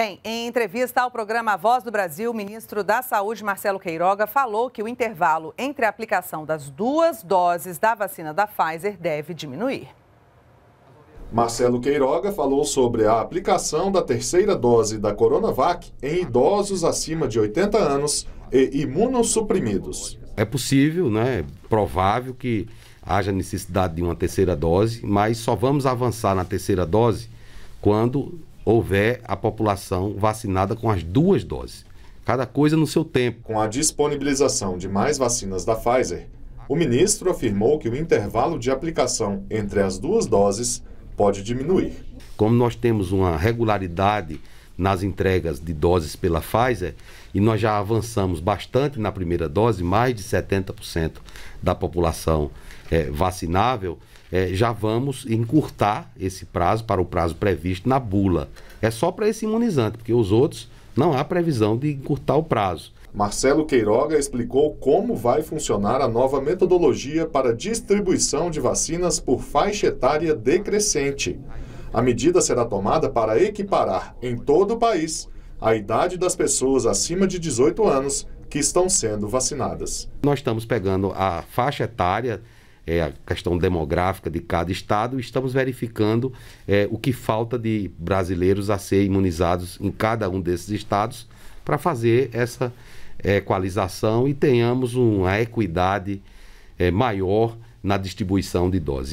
Bem, em entrevista ao programa Voz do Brasil, o ministro da Saúde, Marcelo Queiroga, falou que o intervalo entre a aplicação das duas doses da vacina da Pfizer deve diminuir. Marcelo Queiroga falou sobre a aplicação da terceira dose da Coronavac em idosos acima de 80 anos e imunossuprimidos. É possível, né? É provável que haja necessidade de uma terceira dose, mas só vamos avançar na terceira dose quando houver a população vacinada com as duas doses. Cada coisa no seu tempo. Com a disponibilização de mais vacinas da Pfizer, o ministro afirmou que o intervalo de aplicação entre as duas doses pode diminuir. Como nós temos uma regularidade nas entregas de doses pela Pfizer e nós já avançamos bastante na primeira dose, mais de 70% da população é, vacinável, é, já vamos encurtar esse prazo para o prazo previsto na bula. É só para esse imunizante, porque os outros não há previsão de encurtar o prazo. Marcelo Queiroga explicou como vai funcionar a nova metodologia para distribuição de vacinas por faixa etária decrescente. A medida será tomada para equiparar em todo o país a idade das pessoas acima de 18 anos que estão sendo vacinadas. Nós estamos pegando a faixa etária, é, a questão demográfica de cada estado, e estamos verificando é, o que falta de brasileiros a ser imunizados em cada um desses estados para fazer essa equalização e tenhamos uma equidade é, maior na distribuição de doses.